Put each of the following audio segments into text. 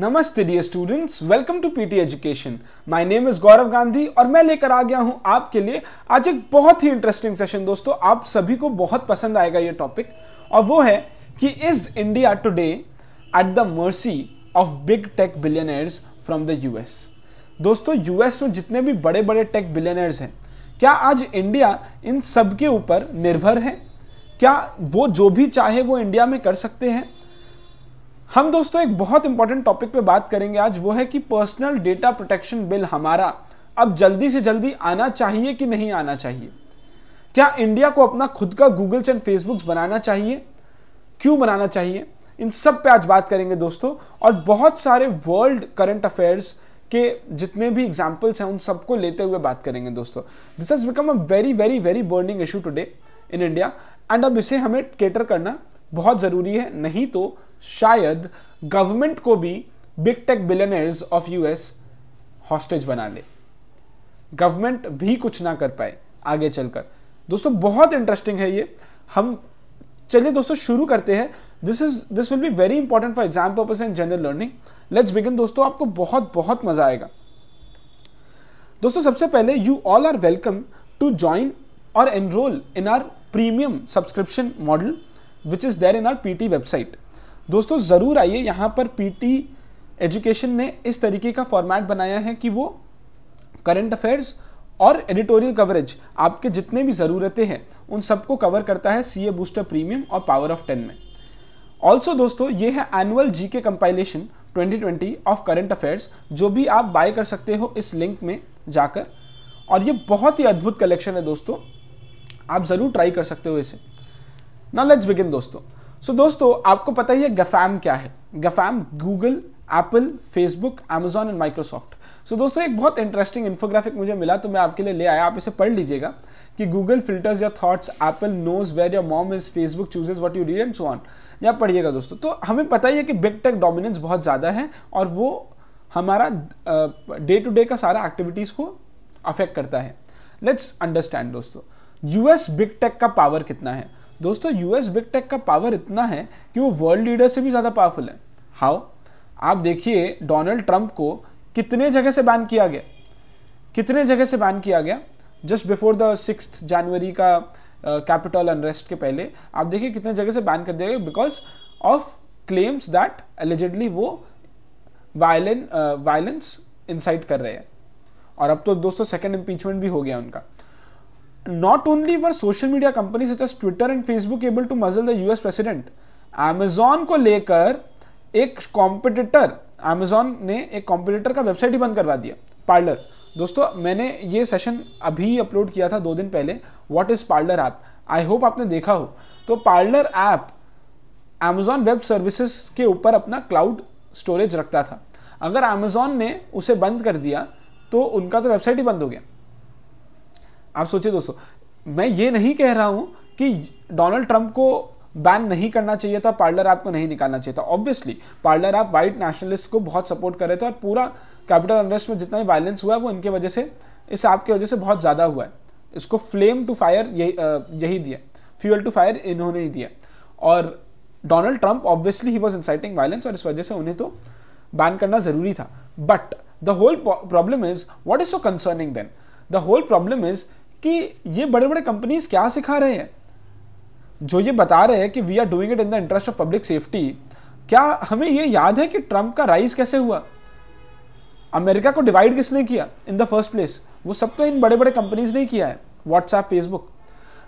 नमस्ते dear students welcome to PT education my name is Gaurav Gandhi और मैं लेकर आ गया हूं आपके लिए आज एक बहुत ही इंटरेस्टिंग सेशन दोस्तों आप सभी को बहुत पसंद आएगा ये टॉपिक और वो है कि is India today at the mercy of big tech billionaires from the US दोस्तों यूएस में जितने भी बड़े बड़े टेक बिलियनर्स हैं क्या आज इंडिया इन सबके ऊपर निर्भर है क्या वो जो भी चाहे वो इंडिया में कर सकते हैं हम दोस्तों एक बहुत इंपॉर्टेंट टॉपिक पे बात करेंगे आज वो है कि पर्सनल डेटा प्रोटेक्शन बिल हमारा अब जल्दी से जल्दी आना चाहिए कि नहीं आना चाहिए क्या इंडिया को अपना खुद का गूगल्स एंड फेसबुक्स बनाना चाहिए क्यों बनाना चाहिए इन सब पे आज बात करेंगे दोस्तों और बहुत सारे वर्ल्ड करंट अफेयर्स के जितने भी एग्जाम्पल्स हैं उन सबको लेते हुए बात करेंगे दोस्तों this has become a very very very burning issue today in India and अब इसे हमें केटर करना बहुत ज़रूरी है नहीं तो शायद गवर्नमेंट को भी big tech billionaires of US hostage बना ले गवर्नमेंट भी कुछ ना कर पाए आगे चलकर दोस्तों बहुत इंटरेस्टिंग है ये हम चलिए दोस्तों शुरू करते हैं this is this will be very important for exam purpose and general learning let's begin दोस्तों आपको बहुत बहुत मजा आएगा दोस्तों सबसे पहले you all are welcome to join और enrol in our premium subscription model which is there in our PT website दोस्तों ज़रूर आइए यहाँ पर पीटी एजुकेशन ने इस तरीके का फॉर्मेट बनाया है कि वो करंट अफेयर्स और एडिटोरियल कवरेज आपके जितने भी ज़रूरतें हैं उन सबको कवर करता है सी ए बूस्टर प्रीमियम और पावर ऑफ टेन में ऑल्सो दोस्तों ये है एनुअल जी के कंपाइलेशन 2020 ऑफ करंट अफेयर्स जो भी आप बाय कर सकते हो इस लिंक में जाकर और ये बहुत ही अद्भुत कलेक्शन है दोस्तों आप ज़रूर ट्राई कर सकते हो इसे नाउ लेट्स बिगिन दोस्तों सो so, दोस्तों आपको पता ही है गफैम क्या है GAFAM Google Apple Facebook Amazon and Microsoft so दोस्तों एक बहुत इंटरेस्टिंग इन्फोग्राफिक मुझे मिला तो मैं आपके लिए ले आया आप इसे पढ़ लीजिएगा कि Google filters your thoughts Apple knows where your mom is Facebook chooses what you read and so on या पढ़िएगा दोस्तों तो हमें पता ही है कि बिग टेक डोमिनेंस बहुत ज़्यादा है और वो हमारा डे टू डे का सारा एक्टिविटीज़ को अफेक्ट करता है लेट्स अंडरस्टैंड दोस्तों यूएस बिग टेक का पावर कितना है दोस्तों यूएस बिग टेक का पावर इतना है कि वो वर्ल्ड लीडर से भी ज़्यादा पावरफुल है हाउ आप देखिए डोनाल्ड ट्रंप को कितने जगह से बैन किया गया कितने जगह से बैन किया गया just before the six January का कैपिटल uh, अनरेस्ट के पहले आप देखिए कितने जगह से बैन कर दिया गया because of claims that allegedly वो वायलेंस वायलेंस इंसाइट कर रहे हैं और अब तो दोस्तों सेकेंड इम्पीचमेंट भी हो गया उनका not only were social media companies such as Twitter and Facebook able to muzzle the US president, Amazon को लेकर एक competitor, Amazon ने एक competitor का website ही बंद करवा दिया Parler. दोस्तों मैंने ये session अभी upload किया था दो दिन पहले What is Parler app? I hope आपने देखा हो तो Parler app Amazon Web Services के ऊपर अपना cloud storage रखता था अगर Amazon ने उसे बंद कर दिया तो उनका तो वेबसाइट ही बंद हो गया आप सोचिए दोस्तों मैं ये नहीं कह रहा हूं कि डोनाल्ड ट्रंप को बैन नहीं करना चाहिए था पार्लर ऐप को नहीं निकालना चाहिए था obviously Parler app white nationalist को बहुत सपोर्ट कर रहे थे और पूरा कैपिटल अनरेस्ट में जितना भी वायलेंस हुआ है वो इनके वजह से इस ऐप की वजह से बहुत ज़्यादा हुआ है इसको फ्लेम टू फायर यही यही दिया फ्यूअल टू फायर इन्होंने ही दिया और डोनाल्ड ट्रंप ऑब्वियसली ही वॉज इंसाइटिंग वायलेंस और इस वजह से उन्हें तो बैन करना ज़रूरी था but the whole problem is what is so concerning then the whole problem is कि ये बड़े बड़े कंपनीज क्या सिखा रहे हैं जो ये बता रहे हैं कि we are doing it in the interest of public safety क्या हमें ये याद है कि ट्रंप का राइज कैसे हुआ अमेरिका को डिवाइड किसने किया इन द फर्स्ट प्लेस वो सब तो इन बड़े बड़े कंपनीज ने किया है WhatsApp Facebook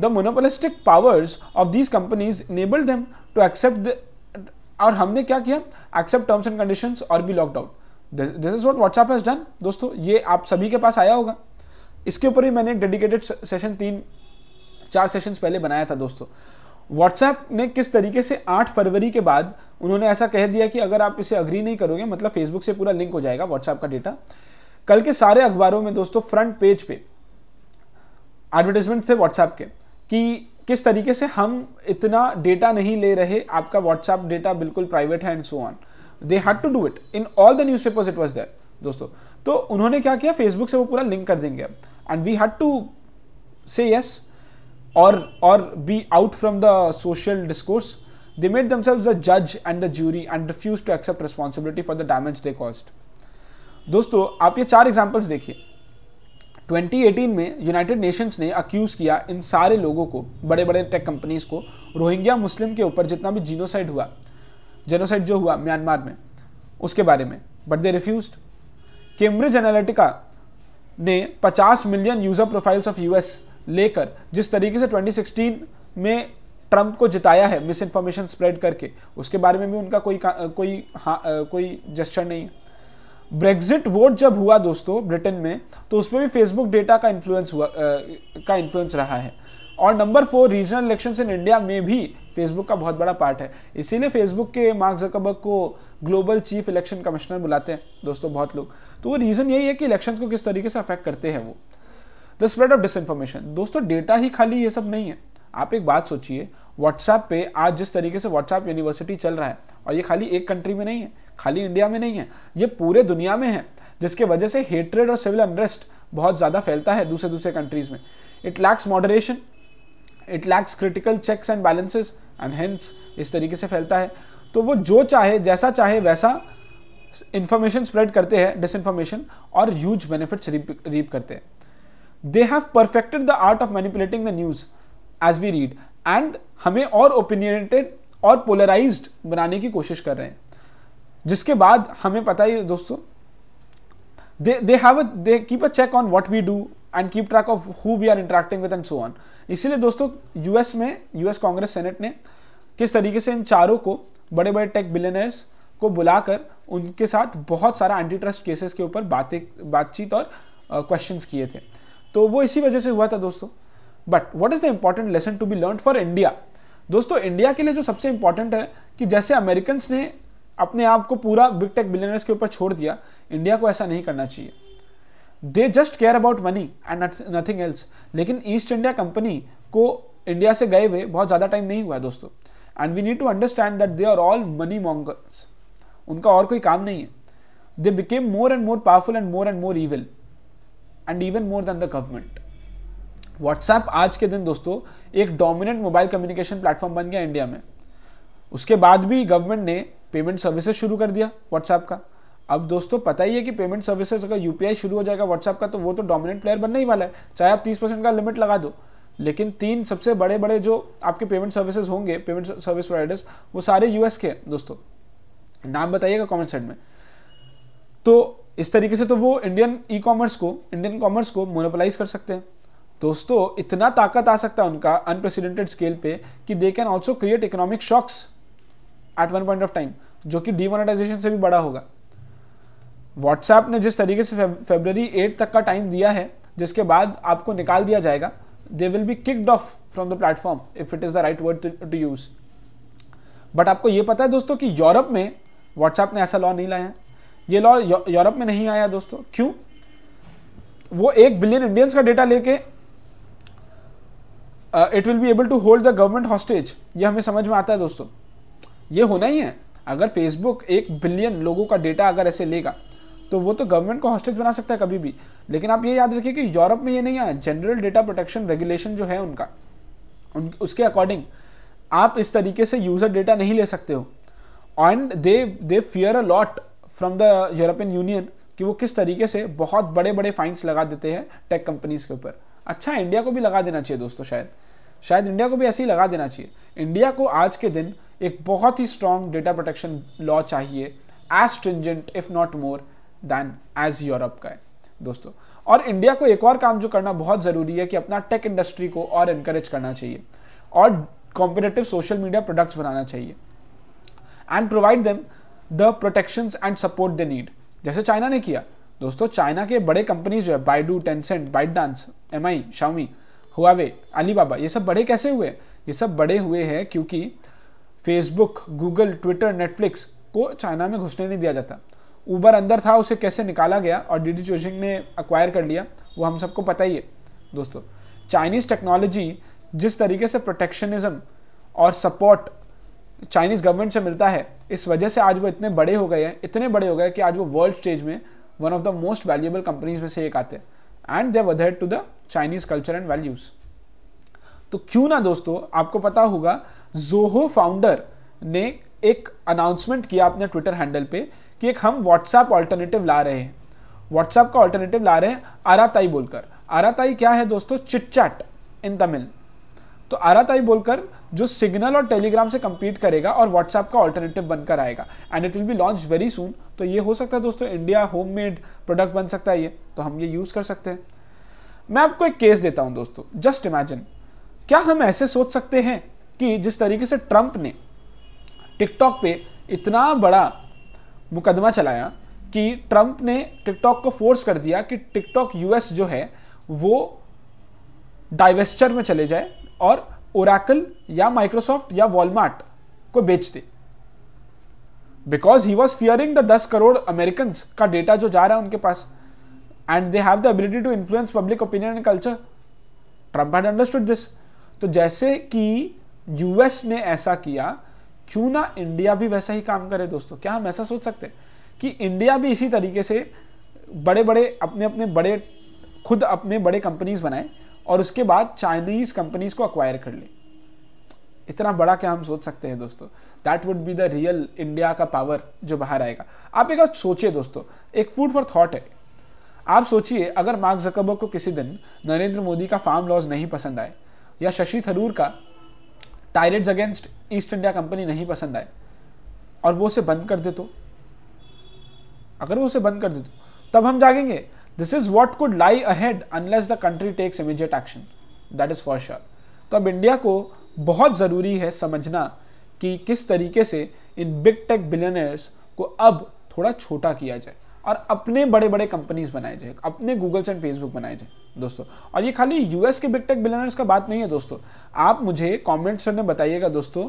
the monopolistic powers of these companies enable them to accept और हमने क्या किया एक्सेप्ट टर्म्स एंड कंडीशंस और be lockdown this is what WhatsApp has done दोस्तों ये आप सभी के पास आया होगा इसके ऊपर ही मैंने एक डेडिकेटेड सेशन तीन चार सेशंस पहले बनाया था दोस्तों व्हाट्सएप ने किस तरीके से 8 फरवरी के बाद उन्होंने ऐसा कह दिया कि अगर आप इसे अग्री नहीं करोगे मतलब फेसबुक से पूरा लिंक हो जाएगा व्हाट्सएप का डेटा कल के सारे अखबारों में दोस्तों फ्रंट पेज पे एडवर्टाइजमेंट थे व्हाट्सएप के कि किस तरीके से हम इतना डेटा नहीं ले रहे आपका व्हाट्सएप डेटा बिल्कुल प्राइवेट है and so on they had to do it in all the newspapers it was there दोस्तों तो उन्होंने क्या किया फेसबुक से वो पूरा लिंक कर देंगे अब and we had to say yes or or be out from the social discourse they made themselves the judge and the jury and refused to accept responsibility for the damage they caused दोस्तों आप ये चार examples देखिए 2018 में United Nations ने accuse किया इन सारे लोगों को बड़े बड़े टेक कंपनीज को रोहिंग्या मुस्लिम के ऊपर जितना भी जीनोसाइड हुआ जेनोसाइड जो हुआ म्यांमार में उसके बारे में but they refuse Cambridge Analytica ने 50 million user profiles of US लेकर जिस तरीके से 2016 में ट्रंप को जिताया है मिस इन्फॉर्मेशन स्प्रेड करके उसके बारे में भी उनका कोई कोई हाँ कोई जस्चर नहीं है ब्रेग्जिट वोट जब हुआ दोस्तों ब्रिटेन में तो उसमें भी फेसबुक डेटा का इन्फ्लुएंस हुआ आ, का इन्फ्लुएंस रहा है और number four regional election in India में भी फेसबुक का बहुत बड़ा पार्ट है इसीलिए फेसबुक के मार्क जकबक को ग्लोबल चीफ इलेक्शन कमिश्नर बुलाते हैं दोस्तों बहुत लोग तो वो रीज़न यही है कि इलेक्शन को किस तरीके से अफेक्ट करते हैं वो द स्प्रेड ऑफ डिसइन्फॉर्मेशन दोस्तों डेटा ही खाली ये सब नहीं है आप एक बात सोचिए व्हाट्सएप पे आज जिस तरीके से व्हाट्सएप यूनिवर्सिटी चल रहा है और ये खाली एक कंट्री में नहीं है खाली इंडिया में नहीं है ये पूरे दुनिया में है जिसके वजह से हेट्रेड और सिविल अनरेस्ट बहुत ज़्यादा फैलता है दूसरे दूसरे कंट्रीज़ में it lacks moderation it lacks critical checks and balances and hence इस तरीके से फैलता है तो वो जो चाहे जैसा चाहे वैसा इंफॉर्मेशन स्प्रेड करते हैं डिस इन्फॉर्मेशन और ह्यूज बेनिफिट्स रीप करते हैं they have perfected the art of manipulating the news as we read and हमें और ओपिनियनेटेड और पोलराइज बनाने की कोशिश कर रहे हैं जिसके बाद हमें पता ही दोस्तों they they have they keep a check on what we do and keep track of who we are interacting with and so on इसीलिए दोस्तों यूएस में यूएस कांग्रेस सेनेट ने किस तरीके से इन चारों को बड़े बड़े टेक बिलेनर्स को बुलाकर उनके साथ बहुत सारा एंटी ट्रस्ट केसेस के ऊपर बातें बातचीत और क्वेश्चन uh, किए थे तो वो इसी वजह से हुआ था दोस्तों but what is the important lesson to be learn for India दोस्तों इंडिया के लिए जो सबसे इंपॉर्टेंट है कि जैसे अमेरिकन ने अपने आप को पूरा बिग टेक बिलियनर्स के ऊपर छोड़ दिया इंडिया को ऐसा नहीं करना चाहिए they just care about money and nothing else लेकिन ईस्ट इंडिया कंपनी को इंडिया से गए हुए बहुत ज़्यादा टाइम नहीं हुआ है दोस्तों and we need to understand that they are all money mongers उनका और कोई काम नहीं है they became more and more powerful and more and more evil and even more than the government WhatsApp आज के दिन दोस्तों एक डोमिनेंट मोबाइल कम्युनिकेशन प्लेटफॉर्म बन गया इंडिया में उसके बाद भी गवर्नमेंट ने पेमेंट सर्विसेज शुरू कर दिया व्हाट्सएप का अब दोस्तों पता ही है कि पेमेंट सर्विसेज अगर यूपीआई शुरू हो जाएगा व्हाट्सएप का तो वो तो डोमिनेंट प्लेयर बनने ही वाला है चाहे आप तीस परसेंट का लिमिट लगा दो लेकिन तीन सबसे बड़े बड़े जो आपके पेमेंट सर्विसेज होंगे पेमेंट सर्विस प्रोवाइडर्स वो सारे यूएस के हैं दोस्तों नाम बताइएगा कॉमेंट सेट में तो इस तरीके से तो वो इंडियन ई कॉमर्स को इंडियन कॉमर्स को मोनोपलाइज कर सकते हैं दोस्तों इतना ताकत आ सकता है उनका अनप्रेसिडेंटेड स्केल पे कि they can also create economic shocks at one point of time जो कि डिमोनेटाइजेशन से भी बड़ा होगा व्हाट्सएप ने जिस तरीके से फेबररी एट तक का टाइम दिया है जिसके बाद आपको निकाल दिया जाएगा they will be kicked off from the platform if it is the right word to use but आपको ये पता है दोस्तों कि यूरोप में व्हाट्सएप ने ऐसा लॉ नहीं लाया ये लॉ यूरोप में नहीं आया दोस्तों क्यों वो एक बिलियन इंडियंस का डेटा लेके it will be able to hold the government hostage ये हमें समझ में आता है दोस्तों ये होना ही है अगर फेसबुक एक बिलियन लोगों का डेटा अगर ऐसे लेगा तो वो तो गवर्नमेंट को हॉस्टेज बना सकता है कभी भी लेकिन आप ये याद रखिए कि यूरोप में ये नहीं है जनरल डेटा प्रोटेक्शन रेगुलेशन जो है उनका उन, उसके अकॉर्डिंग आप इस तरीके से यूज़र डेटा नहीं ले सकते हो and they they fear a lot from the European Union कि वो किस तरीके से बहुत बड़े बड़े फाइन्स लगा देते हैं टेक कंपनीज के ऊपर अच्छा इंडिया को भी लगा देना चाहिए दोस्तों शायद शायद इंडिया को भी ऐसे ही लगा देना चाहिए इंडिया को आज के दिन एक बहुत ही स्ट्रॉन्ग डेटा प्रोटेक्शन लॉ चाहिए as stringent if not more than as Europe का है दोस्तों और इंडिया को एक और काम जो करना बहुत ज़रूरी है कि अपना टेक इंडस्ट्री को और इनक्रेज करना चाहिए और कॉम्पिटेटिव सोशल मीडिया प्रोडक्ट्स बनाना चाहिए and provide them the protection and support the need जैसे चाइना ने किया दोस्तों चाइना के बड़े कंपनीज जो है Baidu Tencent ByteDance M I Xiaomi Huawei Alibaba ये सब बड़े कैसे हुए ये सब बड़े हुए हैं क्योंकि फेसबुक गूगल ट्विटर नेटफ्लिक्स को चाइना में घुसने नहीं दिया जाता ऊबर अंदर था उसे कैसे निकाला गया और डी डी चोजिंग ने अक्वायर कर लिया वो हम सबको पता ही है दोस्तों चाइनीज़ टेक्नोलॉजी जिस तरीके से प्रोटेक्शनिज्म और सपोर्ट चाइनीज़ गवर्नमेंट से मिलता है इस वजह से आज वो इतने बड़े हो गए हैं इतने बड़े हो गए कि आज वो वर्ल्ड स्टेज में one of the most valuable companies में से एक आते हैं and they whether to the Chinese culture and values तो क्यों ना दोस्तों आपको पता होगा जोहो फाउंडर ने एक अनाउंसमेंट किया अपने ट्विटर हैंडल पर कि एक हम व्हाट्सएप ऑल्टरनेटिव ला रहे हैं व्हाट्सएप का ऑल्टरनेटिव ला रहे हैं आराताई बोलकर आराताई क्या है दोस्तों चिटचैट इन तमिल तो आराताई बोलकर जो सिग्नल और टेलीग्राम से कम्पीट करेगा और व्हाट्सएप का ऑल्टरनेटिव बनकर आएगा and it will be launch very soon तो ये हो सकता है दोस्तों इंडिया होम मेड प्रोडक्ट बन सकता है ये तो हम ये यूज़ कर सकते हैं मैं आपको एक केस देता हूं दोस्तों जस्ट इमेजिन क्या हम ऐसे सोच सकते हैं कि जिस तरीके से ट्रंप ने टिकटॉक पे इतना बड़ा मुकदमा चलाया कि ट्रंप ने टिकटॉक को फोर्स कर दिया कि टिकटॉक यूएस जो है वो डाइवेस्टर में चले जाए और ओराकल या माइक्रोसॉफ्ट या वॉलमार्ट को बेच दे because he was fearing the दस करोड़ अमेरिकन का डेटा जो जा रहा है उनके पास and they have the ability to influence public opinion and culture Trump had understood this तो जैसे कि यूएस ने ऐसा किया क्यों ना इंडिया भी वैसा ही काम करे दोस्तों क्या हम ऐसा सोच सकते हैं कि इंडिया भी इसी तरीके से बड़े बड़े अपने अपने बड़े खुद अपने बड़े कंपनीज बनाए और उसके बाद चाइनीज कंपनीज को अक्वायर कर ले इतना बड़ा क्या हम सोच सकते हैं दोस्तों that would be the real India का पावर जो बाहर आएगा आप एक सोचिए दोस्तों एक फूड फॉर थॉट है आप सोचिए अगर मार्क जकबर को किसी दिन नरेंद्र मोदी का फार्म लॉज नहीं पसंद आए या शशि थरूर का tirades against East India Company नहीं पसंद आए और वो उसे बंद कर दे तो अगर वो उसे बंद कर दे तो तब हम जागेंगे this is what could lie ahead unless the country takes immediate action that is for sure तो अब इंडिया को बहुत ज़रूरी है समझना कि किस तरीके से इन बिग टेक बिलियनर्स को अब थोड़ा छोटा किया जाए और अपने बड़े बड़े कंपनीज बनाए जाए अपने गूगल्स एंड फेसबुक बनाए जाए दोस्तों और ये खाली यूएस के बिग टेक बिलियनर्स का बात नहीं है दोस्तों आप मुझे कॉमेंट सर में बताइएगा दोस्तों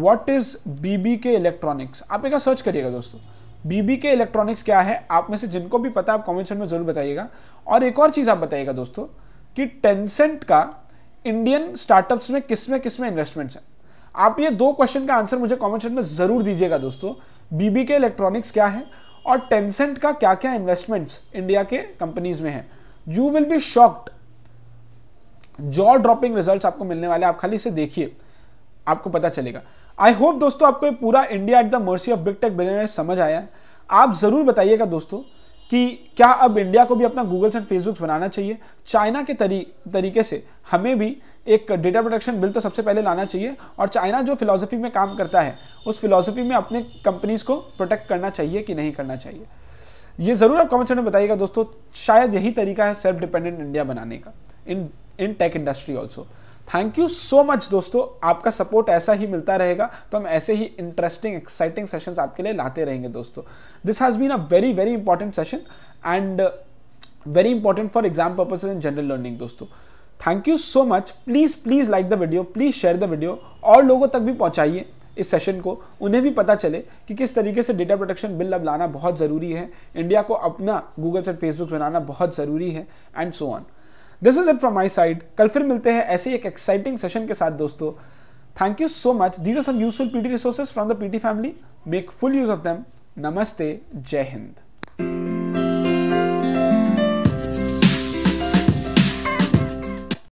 वॉट इज बीबी के इलेक्ट्रॉनिक्स आप एक सर्च करिएगा दोस्तों बीबी के इलेक्ट्रॉनिक्स क्या है आप में से जिनको भी पता है आप कॉमेंट में जरूर बताइएगा और एक और चीज़ आप बताइएगा दोस्तों कि टेंसेंट का इंडियन स्टार्टअप्स में किस में किस में इन्वेस्टमेंट्स है आप ये दो क्वेश्चन का आंसर मुझे कॉमेंट सेक्शन में जरूर दीजिएगा दोस्तों बीबी के इलेक्ट्रॉनिक्स क्या है और टेंसेंट का क्या क्या इन्वेस्टमेंट्स इंडिया के कंपनीज में है you will be shocked jaw dropping result आपको मिलने वाले आप खाली इसे देखिए आपको पता चलेगा आई होप दोस्तों आपको पूरा India at the mercy of big tech billionaire समझ आया है आप जरूर बताइएगा दोस्तों कि क्या अब इंडिया को भी अपना गूगल्स एंड फेसबुक्स बनाना चाहिए चाइना के तरी, तरीके से हमें भी एक डेटा प्रोटेक्शन बिल तो सबसे पहले लाना चाहिए और चाइना जो फिलोसफी में काम करता है उस फिलोसफी में अपने कंपनीज़ को प्रोटेक्ट करना चाहिए कि नहीं करना चाहिए ये ज़रूर आप कमेंट में बताइएगा दोस्तों शायद यही तरीका है सेल्फ डिपेंडेंट इंडिया बनाने का in in tech industry also thank you so much दोस्तों आपका सपोर्ट ऐसा ही मिलता रहेगा तो हम ऐसे ही इंटरेस्टिंग एक्साइटिंग सेशंस आपके लिए लाते रहेंगे दोस्तों this has been a very very important session and very important for exam purpose in general learning दोस्तों thank you so much please please like the video please share the video और लोगों तक भी पहुँचाइए इस सेशन को उन्हें भी पता चले कि किस तरीके से डेटा प्रोटेक्शन बिल अब लाना बहुत ज़रूरी है इंडिया को अपना गूगल से फेसबुक बनाना बहुत ज़रूरी है and so on this is it from my side कल फिर मिलते हैं ऐसे एक एक्साइटिंग सेशन के साथ दोस्तों thank you so much these are some useful PT resources from the PT family make full use of them नमस्ते जय हिंद